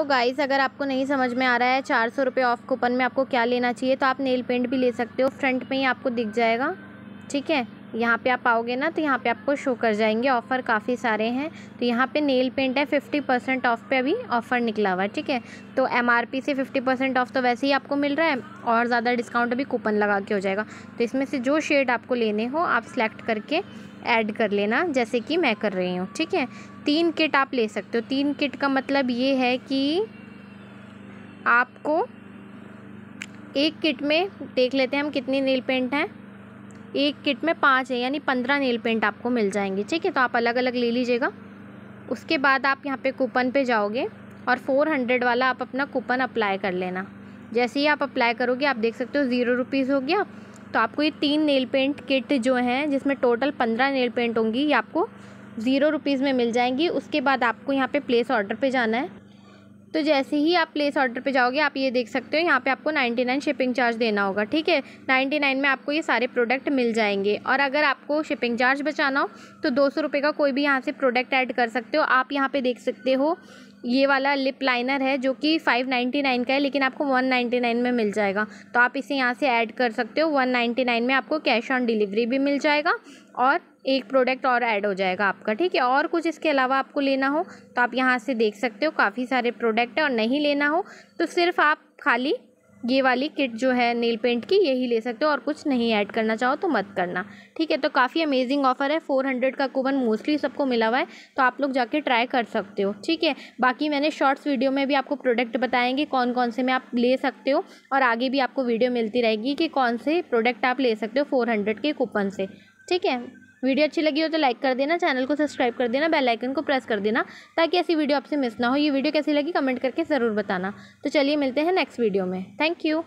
तो गाइस अगर आपको नहीं समझ में आ रहा है चार सौ रुपये ऑफ कूपन में आपको क्या लेना चाहिए तो आप नेल पेंट भी ले सकते हो फ्रंट में ही आपको दिख जाएगा ठीक है यहाँ पे आप आओगे ना तो यहाँ पे आपको शो कर जाएंगे ऑफ़र काफ़ी सारे हैं तो यहाँ पे नेल पेंट है फिफ्टी परसेंट ऑफ़ पे अभी ऑफ़र निकला हुआ है ठीक है तो एम से फिफ्टी परसेंट ऑफ़ तो वैसे ही आपको मिल रहा है और ज़्यादा डिस्काउंट अभी कूपन लगा के हो जाएगा तो इसमें से जो शेड आपको लेने हो आप सेलेक्ट करके ऐड कर लेना जैसे कि मैं कर रही हूँ ठीक है तीन किट आप ले सकते हो तीन किट का मतलब ये है कि आपको एक किट में देख लेते हैं हम कितनी नील पेंट हैं एक किट में पाँच है यानी पंद्रह नेल पेंट आपको मिल जाएंगे ठीक है तो आप अलग अलग ले लीजिएगा उसके बाद आप यहाँ पे कूपन पे जाओगे और फोर हंड्रेड वाला आप अपना कूपन अप्लाई कर लेना जैसे ही आप अप्लाई करोगे आप देख सकते हो ज़ीरो रुपीज़ हो गया तो आपको ये तीन नेल पेंट किट जो हैं जिसमें टोटल पंद्रह नेल पेंट होंगी ये आपको ज़ीरो रुपीज़ में मिल जाएंगी उसके बाद आपको यहाँ पे प्लेस ऑर्डर पे जाना है तो जैसे ही आप प्लेस ऑर्डर पे जाओगे आप ये देख सकते हो यहाँ पे आपको 99 शिपिंग चार्ज देना होगा ठीक है 99 में आपको ये सारे प्रोडक्ट मिल जाएंगे और अगर आपको शिपिंग चार्ज बचाना हो तो दो सौ का कोई भी यहाँ से प्रोडक्ट ऐड कर सकते हो आप यहाँ पर देख सकते हो ये वाला लिप लाइनर है जो कि फाइव नाइन्टी नाइन का है लेकिन आपको वन नाइन्टी नाइन में मिल जाएगा तो आप इसे यहाँ से ऐड कर सकते हो वन नाइन्टी नाइन में आपको कैश ऑन डिलीवरी भी मिल जाएगा और एक प्रोडक्ट और ऐड हो जाएगा आपका ठीक है और कुछ इसके अलावा आपको लेना हो तो आप यहाँ से देख सकते हो काफ़ी सारे प्रोडक्ट हैं और नहीं लेना हो तो सिर्फ आप खाली ये वाली किट जो है नेल पेंट की यही ले सकते हो और कुछ नहीं ऐड करना चाहो तो मत करना ठीक है तो काफ़ी अमेजिंग ऑफर है फोर हंड्रेड का कूपन मोस्टली सबको मिला हुआ है तो आप लोग जाके ट्राई कर सकते हो ठीक है बाकी मैंने शॉर्ट्स वीडियो में भी आपको प्रोडक्ट बताएंगे कौन कौन से में आप ले सकते हो और आगे भी आपको वीडियो मिलती रहेगी कि कौन से प्रोडक्ट आप ले सकते हो फोर हंड्रेड के कूपन से ठीक है वीडियो अच्छी लगी हो तो लाइक कर देना चैनल को सब्सक्राइब कर देना बेल आइकन को प्रेस कर देना ताकि ऐसी वीडियो आपसे मिस ना हो ये वीडियो कैसी लगी कमेंट करके ज़रूर बताना तो चलिए मिलते हैं नेक्स्ट वीडियो में थैंक यू